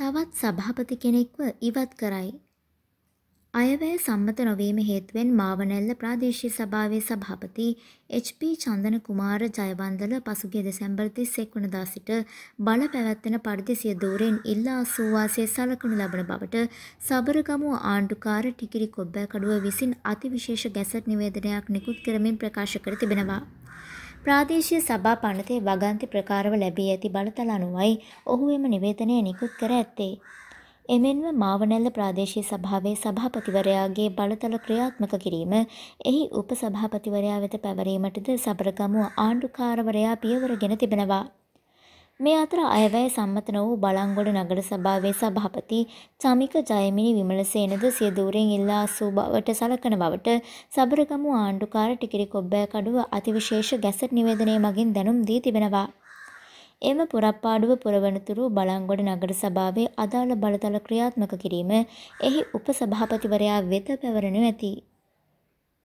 තවත් සභාපති කෙනෙක්ව ඉවත් කරයි. අයවැය සම්මත නොවීම හේතුවෙන් මාවනැල්ල ප්‍රාදේශීය සභාවේ සභාපති එච්.පී. චන්දන කුමාර ජයවන්දන පසුගිය දෙසැම්බර් 31 වනදා සිට බල පැවැත්වෙන පරිදි සිය දෝරෙන් ඉල්ලා අසූ වාසය සලකනු ලබන බවට සබරගමුව ආණ්ඩුකාර ටිකිරි කොබ්බෑකඩුව විසින් අතිවිශේෂ ගැසට් නිවේදනයක් නිකුත් කරමින් ප්‍රකාශ කර තිබෙනවා. ප්‍රාදේශීය සභා පනතේ වගන්ති ප්‍රකාරව ලැබී ඇති බලතල අනුවයි ඔහු එම නිවේදනය නිකුත් කර ඇත්තේ. එමෙන්ම මාවනැල්ල ප්‍රාදේශීය සභාවේ සභාපතිවරයාගේ බලතල ක්‍රියාත්මක කිරීම එහි උපසභාපතිවරයා වෙත පැවරීමටද සබරගමුව ආණ්ඩුකාරවරයා පියවර ගෙන තිබෙනවා. මේ අතර අයවැය සම්මත නොවූ බලංගොඩ නගර සභාවේ සභාපති චමික ජයමිනි විමලසේනද සිය දූරෙන් ඉල්ලා අසූ බවට සලකන බවට සබරගමු ආණ්ඩුකාර ටිකිරි කොබ්බෑ කඩුව අතිවිශේෂ ගැසට් නිවේදනය මගින් දැනුම් දී තිබෙනවා. එම පුරප්පාඩුව පුරවනතුරු බලංගොඩ නගර සභාවේ අදාළ බලතල ක්‍රියාත්මක කිරීම එහි උපසභාපතිවරයා වෙත පැවරෙනු ඇති.